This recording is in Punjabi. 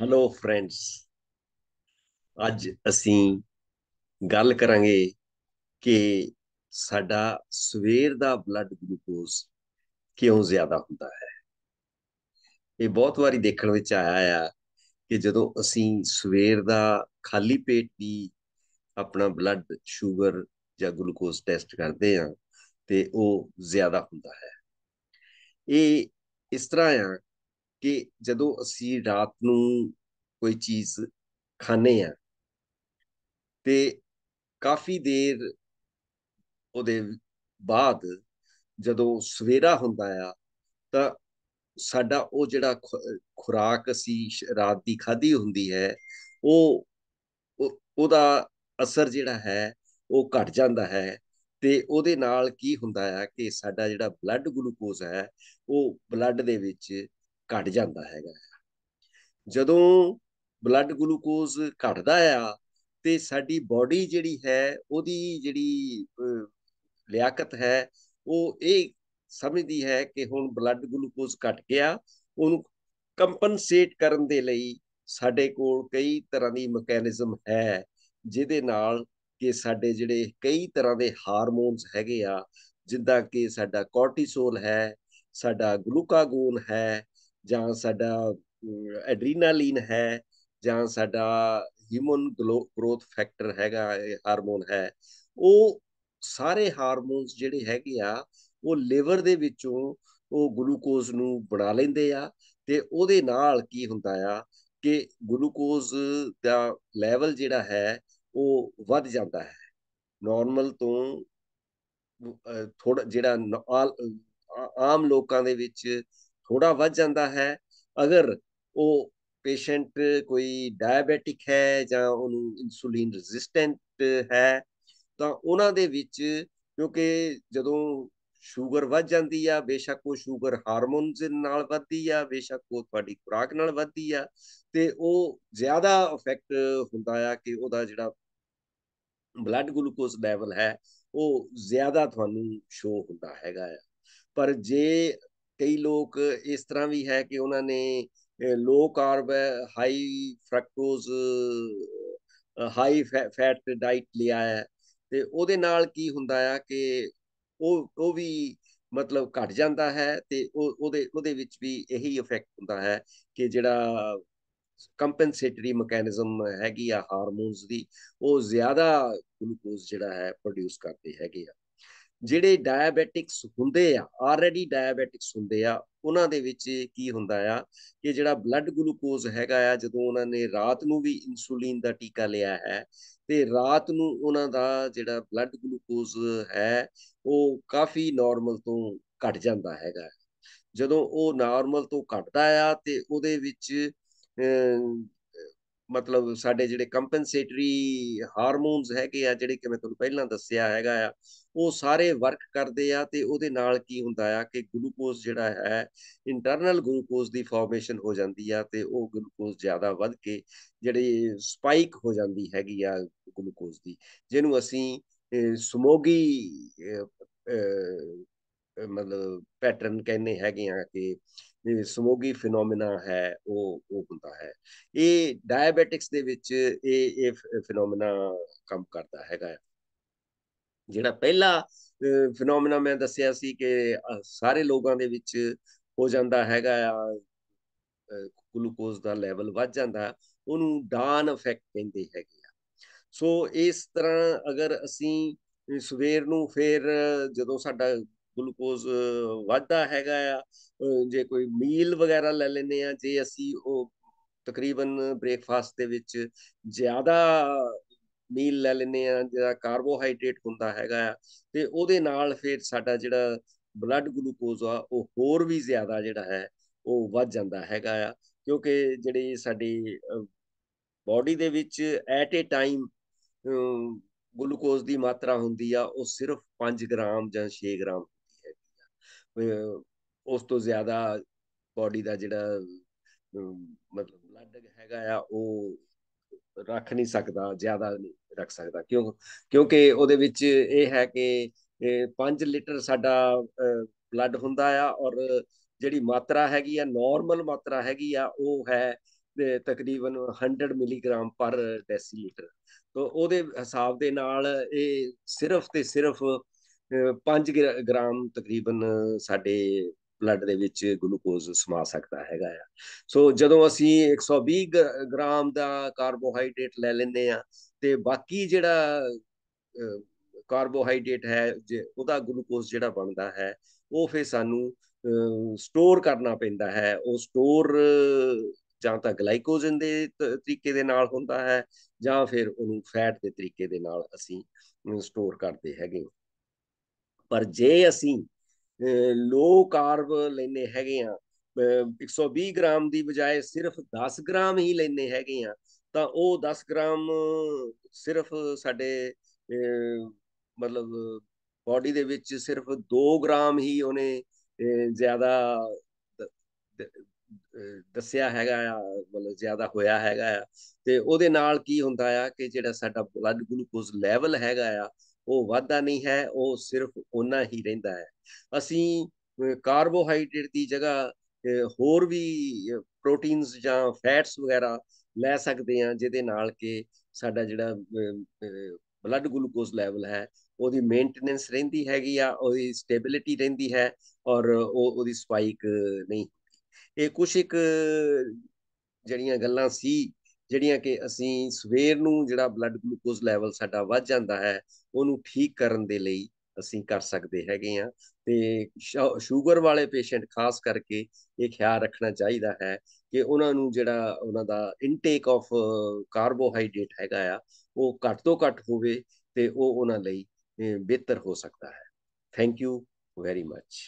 ਹੈਲੋ ਫਰੈਂਡਸ ਅੱਜ ਅਸੀਂ ਗੱਲ ਕਰਾਂਗੇ ਕਿ ਸਾਡਾ ਸਵੇਰ ਦਾ ਬਲੱਡ ਗਲੂਕੋਜ਼ ਕਿਉਂ ਜ਼ਿਆਦਾ ਹੁੰਦਾ ਹੈ ਇਹ ਬਹੁਤ ਵਾਰੀ ਦੇਖਣ ਵਿੱਚ ਆਇਆ ਆ ਕਿ ਜਦੋਂ ਅਸੀਂ ਸਵੇਰ ਦਾ ਖਾਲੀ ਪੇਟ ਦੀ ਆਪਣਾ ਬਲੱਡ ਸ਼ੂਗਰ ਜਾਂ ਗਲੂਕੋਜ਼ ਟੈਸਟ ਕਰਦੇ ਆ ਤੇ ਉਹ ਜ਼ਿਆਦਾ ਹੁੰਦਾ ਹੈ ਇਹ ਇਸ ਤਰ੍ਹਾਂ ਆ ਕਿ ਜਦੋਂ ਅਸੀਂ ਰਾਤ ਨੂੰ ਕੋਈ ਚੀਜ਼ ਖਾਣੇ ਆ ਤੇ ਕਾਫੀ ਦੇਰ ਉਹਦੇ ਬਾਅਦ ਜਦੋਂ ਸਵੇਰਾ ਹੁੰਦਾ ਆ ਤਾਂ ਸਾਡਾ ਉਹ ਜਿਹੜਾ ਖੁਰਾਕ ਅਸੀਂ ਰਾਤ ਦੀ ਖਾਧੀ ਹੁੰਦੀ ਹੈ ਉਹ ਉਹਦਾ ਅਸਰ ਜਿਹੜਾ ਹੈ ਉਹ ਘਟ ਜਾਂਦਾ ਹੈ ਤੇ ਉਹਦੇ ਨਾਲ ਕੀ ਹੁੰਦਾ ਹੈ ਕਿ ਸਾਡਾ ਜਿਹੜਾ ਬਲੱਡ ਗਲੂਕੋਜ਼ ਹੈ ਉਹ ਬਲੱਡ ਦੇ ਵਿੱਚ ਘਟ ਜਾਂਦਾ ਹੈਗਾ ਜਦੋਂ ਬਲੱਡ ਗਲੂਕੋਜ਼ ਘਟਦਾ ਆ ਤੇ ਸਾਡੀ ਬਾਡੀ ਜਿਹੜੀ ਹੈ ਉਹਦੀ ਜਿਹੜੀ ਲਿਆਕਤ ਹੈ ਉਹ ਇਹ ਸਮਝਦੀ ਹੈ ਕਿ ਹੁਣ ਬਲੱਡ ਗਲੂਕੋਜ਼ ਘਟ ਗਿਆ ਉਹਨੂੰ ਕੰਪਨਸੇਟ ਕਰਨ ਦੇ ਲਈ ਸਾਡੇ ਕੋਲ ਕਈ ਤਰ੍ਹਾਂ ਦੀ ਮੈਕੈਨਿਜ਼ਮ ਹੈ ਜਿਹਦੇ ਨਾਲ ਕਿ ਸਾਡੇ ਜਿਹੜੇ ਕਈ ਤਰ੍ਹਾਂ ਦੇ ਹਾਰਮੋਨਸ ਹੈਗੇ ਆ ਜਿੱਦਾਂ ਕਿ ਸਾਡਾ ਕੋਰਟੀਸੋਲ ਹੈ ਸਾਡਾ ਗਲੂਕਾਗੋਨ ਹੈ ਜਾਂ ਸਾਡਾ ਐਡਰੀਨਾਲਿਨ ਹੈ ਜਾਂ ਸਾਡਾ ਹਿਊਮਨ ਗਰੋਥ ਫੈਕਟਰ ਹੈਗਾ ਹਾਰਮੋਨ ਹੈ ਉਹ ਸਾਰੇ ਹਾਰਮੋਨਸ ਜਿਹੜੇ ਹੈਗੇ ਆ ਉਹ ਲਿਵਰ ਦੇ ਵਿੱਚੋਂ ਉਹ ਗਲੂਕੋਜ਼ ਨੂੰ ਬਣਾ ਲੈਂਦੇ ਆ ਤੇ ਉਹਦੇ ਨਾਲ ਕੀ ਹੁੰਦਾ ਆ ਕਿ ਗਲੂਕੋਜ਼ ਦਾ ਲੈਵਲ ਜਿਹੜਾ ਹੈ ਉਹ ਵੱਧ ਜਾਂਦਾ ਹੈ ਨਾਰਮਲ ਤੋਂ ਥੋੜਾ ਜਿਹੜਾ ਆਮ ਲੋਕਾਂ ਦੇ ਵਿੱਚ ਥੋੜਾ ਵੱਧ ਜਾਂਦਾ ਹੈ ਅਗਰ ਉਹ ਪੇਸ਼ੈਂਟ ਕੋਈ ਡਾਇਬੀਟਿਕ ਹੈ ਜਾਂ ਉਹਨੂੰ ਇਨਸੂਲਿਨ ਰੈਜ਼ਿਸਟੈਂਟ ਹੈ ਤਾਂ ਉਹਨਾਂ ਦੇ ਵਿੱਚ ਕਿਉਂਕਿ ਜਦੋਂ ਸ਼ੂਗਰ ਵੱਧ ਜਾਂਦੀ ਆ ਬੇਸ਼ੱਕ ਉਹ ਸ਼ੂਗਰ ਹਾਰਮੋਨਸ ਨਾਲ ਵੱਧਦੀ ਆ ਬੇਸ਼ੱਕ ਉਹ ਤੁਹਾਡੀ ਖੁਰਾਕ ਨਾਲ ਵੱਧਦੀ ਆ ਤੇ ਉਹ ਜ਼ਿਆਦਾ ਇਫੈਕਟ ਹੁੰਦਾ ਆ ਕਿ ਉਹਦਾ ਜਿਹੜਾ ਬਲੱਡ ਗਲੂਕੋਜ਼ ਲੈਵਲ ਹੈ ਉਹ ਜ਼ਿਆਦਾ ਤੁਹਾਨੂੰ ਸ਼ੋ ਹੁੰਦਾ ਹੈਗਾ ਆ ਪਰ ਜੇ ਕਈ ਲੋਕ ਇਸ ਤਰ੍ਹਾਂ ਵੀ ਹੈ ਕਿ ਉਹਨਾਂ ਨੇ low carb high fructose high fat diet ਲਿਆ ਹੈ ਤੇ ਉਹਦੇ ਨਾਲ ਕੀ ਹੁੰਦਾ ਆ ਕਿ ਉਹ ਉਹ ਵੀ ਮਤਲਬ ਘਟ ਜਾਂਦਾ ਹੈ ਤੇ ਉਹ ਉਹਦੇ ਉਹਦੇ ਵਿੱਚ ਵੀ ਇਹੀ ਇਫੈਕਟ ਹੁੰਦਾ ਹੈ ਕਿ ਜਿਹੜਾ ਕੰਪਨਸੇਟਰੀ ਮੈਕੈਨਿਜ਼ਮ ਹੈਗੀ ਆ ਹਾਰਮੋਨਸ ਦੀ ਉਹ ਜ਼ਿਆਦਾ ਗਲੂਕੋਜ਼ ਜਿਹੜਾ ਹੈ ਪ੍ਰੋਡਿਊਸ ਕਰਦੇ ਹੈਗੇ ਆ ਜਿਹੜੇ ਡਾਇਬੀਟਿਕਸ ਹੁੰਦੇ ਆ ਆਲਰੇਡੀ ਡਾਇਬੀਟਿਕਸ ਹੁੰਦੇ ਆ ਉਹਨਾਂ ਦੇ ਵਿੱਚ ਕੀ ਹੁੰਦਾ ਆ ਕਿ ਜਿਹੜਾ ਬਲੱਡ ਗਲੂਕੋਜ਼ ਹੈਗਾ ਆ ਜਦੋਂ ਉਹਨਾਂ ਨੇ ਰਾਤ ਨੂੰ ਵੀ ਇਨਸੂਲਿਨ ਦਾ ਟੀਕਾ ਲਿਆ ਹੈ ਤੇ ਰਾਤ ਨੂੰ ਉਹਨਾਂ ਦਾ ਜਿਹੜਾ ਬਲੱਡ ਗਲੂਕੋਜ਼ ਹੈ ਉਹ ਕਾਫੀ ਨਾਰਮਲ ਤੋਂ ਘਟ ਜਾਂਦਾ ਹੈਗਾ ਜਦੋਂ ਉਹ ਨਾਰਮਲ ਤੋਂ ਘਟਦਾ ਆ ਤੇ ਉਹਦੇ ਵਿੱਚ ਮਤਲਬ ਸਾਡੇ ਜਿਹੜੇ ਕੰਪਨਸੇਟਰੀ ਹਾਰਮੋਨਸ ਹੈਗੇ ਆ ਜਿਹੜੇ ਕਿ ਮੈਂ ਤੁਹਾਨੂੰ ਪਹਿਲਾਂ ਦੱਸਿਆ ਹੈਗਾ ਆ ਉਹ ਸਾਰੇ ਵਰਕ ਕਰਦੇ ਆ ਤੇ ਉਹਦੇ ਨਾਲ ਕੀ ਹੁੰਦਾ ਆ ਕਿ ਗਲੂਕੋਜ਼ ਜਿਹੜਾ ਹੈ ਇੰਟਰਨਲ ਗਲੂਕੋਜ਼ ਦੀ ਫਾਰਮੇਸ਼ਨ ਹੋ ਜਾਂਦੀ ਆ ਤੇ ਉਹ ਗਲੂਕੋਜ਼ ਜ਼ਿਆਦਾ ਵੱਧ ਕੇ ਜਿਹੜੀ ਸਪਾਈਕ ਹੋ ਜਾਂਦੀ ਹੈਗੀ ਆ ਗਲੂਕੋਜ਼ ਦੀ ਜਿਹਨੂੰ ਅਸੀਂ ਸਮੋਗੀ ਮਤਲਬ ਪੈਟਰਨ ਕਹਿੰਦੇ ਹੈਗੇ ਆ ਕਿ ਇਹ ਸਮੋਗੀ ਫਿਨੋਮੀਨਾ ਹੈ ਉਹ ਉਹ ਹੁੰਦਾ ਹੈ ਇਹ ਡਾਇਬੀਟਿਕਸ ਦੇ ਵਿੱਚ ਇਹ ਇਹ ਫਿਨੋਮੀਨਾ ਕੰਮ ਕਰਦਾ ਹੈਗਾ ਜਿਹੜਾ ਪਹਿਲਾ ਫਿਨੋਮੀਨਾ ਮੈਂ ਦੱਸਿਆ ਸੀ ਕਿ ਸਾਰੇ ਲੋਕਾਂ ਦੇ ਵਿੱਚ ਹੋ ਜਾਂਦਾ ਹੈਗਾ ਗਲੂਕੋਜ਼ ਦਾ ਲੈਵਲ ਵੱਧ ਜਾਂਦਾ ਉਹਨੂੰ ਡਾਨ ਇਫੈਕਟ ਕਹਿੰਦੇ ਹੈਗੇ ਆ ਸੋ ਇਸ ਤਰ੍ਹਾਂ ਅਗਰ ਅਸੀਂ ਸਵੇਰ ਨੂੰ ਫੇਰ ਜਦੋਂ ਸਾਡਾ ਗਲੂਕੋਜ਼ ਵਾਧਾ ਹੈਗਾ ਆ ਜੇ ਕੋਈ ਮੀਲ ਵਗੈਰਾ ਲੈ ਲੈਨੇ ਆ ਜੇ ਅਸੀਂ ਉਹ ਤਕਰੀਬਨ ਬ੍ਰੇਕਫਾਸਟ ਦੇ ਵਿੱਚ ਜ਼ਿਆਦਾ ਮੀਲ ਲੈ ਲੈਨੇ ਆ ਜਿਹੜਾ ਕਾਰਬੋਹਾਈਡਰੇਟ ਹੁੰਦਾ ਹੈਗਾ ਆ ਤੇ ਉਹਦੇ ਨਾਲ ਫਿਰ ਸਾਡਾ ਜਿਹੜਾ ਬਲੱਡ ਗਲੂਕੋਜ਼ ਆ ਉਹ ਹੋਰ ਵੀ ਜ਼ਿਆਦਾ ਜਿਹੜਾ ਹੈ ਉਹ ਵੱਧ ਜਾਂਦਾ ਹੈਗਾ ਆ ਕਿਉਂਕਿ ਜਿਹੜੀ ਸਾਡੀ ਬਾਡੀ ਦੇ ਵਿੱਚ ਐਟ ਏ ਟਾਈਮ ਗਲੂਕੋਜ਼ ਦੀ ਮਾਤਰਾ ਹੁੰਦੀ ਆ ਉਹ ਸਿਰਫ 5 ਗ੍ਰਾਮ ਜਾਂ 6 ਗ੍ਰਾਮ ਉਸ ਤੋਂ ਜ਼ਿਆਦਾ ਬਾਡੀ ਦਾ ਜਿਹੜਾ ਮਤਲਬ ਬਲੱਡ ਹੈਗਾ ਆ ਉਹ ਰੱਖ ਨਹੀਂ ਸਕਦਾ ਜ਼ਿਆਦਾ ਨਹੀਂ ਰੱਖ ਸਕਦਾ ਕਿਉਂ ਕਿਉਂਕਿ ਉਹਦੇ ਵਿੱਚ ਇਹ ਹੈ ਕਿ 5 ਲੀਟਰ ਸਾਡਾ ਬਲੱਡ ਹੁੰਦਾ ਆ ਔਰ ਜਿਹੜੀ ਮਾਤਰਾ ਹੈਗੀ ਆ ਨਾਰਮਲ ਮਾਤਰਾ ਹੈਗੀ ਆ ਉਹ ਹੈ ਤਕਰੀਬਨ 100 ਮਿਲੀਗ੍ਰਾਮ ਪਰ ਡੈਸੀਲੀਟਰ ਤੋਂ ਉਹਦੇ ਹਿਸਾਬ ਦੇ ਨਾਲ ਇਹ ਸਿਰਫ ਤੇ ਸਿਰਫ 5 ਗ੍ਰਾਮ ਤਕਰੀਬਨ ਸਾਡੇ ਬਲੱਡ ਦੇ ਵਿੱਚ ਗਲੂਕੋਜ਼ ਸਮਾ ਸਕਦਾ ਹੈਗਾ ਆ ਸੋ ਜਦੋਂ ਅਸੀਂ 120 ਗ੍ਰਾਮ ਦਾ ਕਾਰਬੋਹਾਈਡਰੇਟ ਲੈ ਲੈਂਦੇ ਆ ਤੇ ਬਾਕੀ ਜਿਹੜਾ ਕਾਰਬੋਹਾਈਡਰੇਟ ਹੈ ਉਹਦਾ ਗਲੂਕੋਜ਼ ਜਿਹੜਾ ਬਣਦਾ ਹੈ ਉਹ ਫੇ ਸਾਨੂੰ ਸਟੋਰ ਕਰਨਾ ਪੈਂਦਾ ਹੈ ਉਹ ਸਟੋਰ ਜਾਂ ਤਾਂ ਗਲਾਈਕੋਜਨ ਦੇ ਤਰੀਕੇ ਦੇ ਨਾਲ ਹੁੰਦਾ ਹੈ ਜਾਂ ਫਿਰ ਉਹਨੂੰ ਫੈਟ ਦੇ ਤਰੀਕੇ ਦੇ ਨਾਲ ਅਸੀਂ ਸਟੋਰ ਕਰਦੇ ਹੈਗੇ ਪਰ ਜੇ ਅਸੀਂ ਲੋ ਕਾਰਬ ਲੈਨੇ ਹੈਗੇ ਆ 120 ਗ੍ਰਾਮ ਦੀ ਬਜਾਏ ਸਿਰਫ 10 ਗ੍ਰਾਮ ਹੀ ਲੈਨੇ ਹੈਗੇ ਆ ਤਾਂ ਉਹ 10 ਗ੍ਰਾਮ ਸਿਰਫ ਸਾਡੇ ਮਤਲਬ ਬਾਡੀ ਦੇ ਵਿੱਚ ਸਿਰਫ 2 ਗ੍ਰਾਮ ਹੀ ਉਹਨੇ ਜ਼ਿਆਦਾ ਦੱਸਿਆ ਹੈਗਾ ਆ ਮਤਲਬ ਜ਼ਿਆਦਾ ਹੋਇਆ ਹੈਗਾ ਆ ਤੇ ਉਹਦੇ ਨਾਲ ਕੀ ਹੁੰਦਾ ਆ ਕਿ ਜਿਹੜਾ ਸਾਡਾ ਬਲੱਡ ਗਲੂਕੋਜ਼ ਲੈਵਲ ਹੈਗਾ ਆ ਉਹ ਵਾਧਾ ਨਹੀਂ ਹੈ ਉਹ ਸਿਰਫ ਉਹਨਾਂ ਹੀ ਰਹਿੰਦਾ ਹੈ ਅਸੀਂ ਕਾਰਬੋਹਾਈਡਰੇਟ ਦੀ ਜਗ੍ਹਾ ਹੋਰ ਵੀ ਪ੍ਰੋਟੀਨਸ ਜਾਂ ਫੈਟਸ ਵਗੈਰਾ ਲੈ ਸਕਦੇ ਹਾਂ ਜਿਹਦੇ ਨਾਲ ਕਿ ਸਾਡਾ ਜਿਹੜਾ ਬਲੱਡ ਗਲੂਕੋਜ਼ ਲੈਵਲ ਹੈ ਉਹਦੀ ਮੇਨਟੇਨੈਂਸ ਰਹਿੰਦੀ ਹੈਗੀ ਆ ਉਹਦੀ ਸਟੇਬਿਲਿਟੀ ਰਹਿੰਦੀ ਹੈ ਔਰ ਉਹ ਉਹਦੀ ਸਪਾਈਕ ਨਹੀਂ ਇਹ ਕੁਝ ਇੱਕ ਜਿਹੜੀਆਂ ਗੱਲਾਂ ਸੀ ਜਿਹੜੀਆਂ ਕਿ ਅਸੀਂ ਸਵੇਰ ਨੂੰ ਜਿਹੜਾ ਬਲੱਡ ਗਲੂਕੋਜ਼ ਲੈਵਲ ਸਾਡਾ ਵੱਧ ਜਾਂਦਾ ਹੈ ਉਹਨੂੰ ਠੀਕ ਕਰਨ ਦੇ ਲਈ ਅਸੀਂ ਕਰ ਸਕਦੇ ਹੈਗੇ ਆ ਤੇ ਸ਼ੂਗਰ ਵਾਲੇ ਪੇਸ਼ੈਂਟ ਖਾਸ ਕਰਕੇ ਇਹ ਖਿਆਲ ਰੱਖਣਾ ਚਾਹੀਦਾ ਹੈ ਕਿ ਉਹਨਾਂ ਨੂੰ ਜਿਹੜਾ ਉਹਨਾਂ ਦਾ ਇਨਟੇਕ ਆਫ ਕਾਰਬੋਹਾਈਡਰੇਟ ਹੈਗਾ ਆ ਉਹ ਘੱਟ ਤੋਂ ਘੱਟ ਹੋਵੇ ਤੇ ਉਹ ਉਹਨਾਂ ਲਈ ਬਿਹਤਰ ਹੋ ਸਕਦਾ ਹੈ ਥੈਂਕ ਯੂ ਵੈਰੀ ਮੱਚ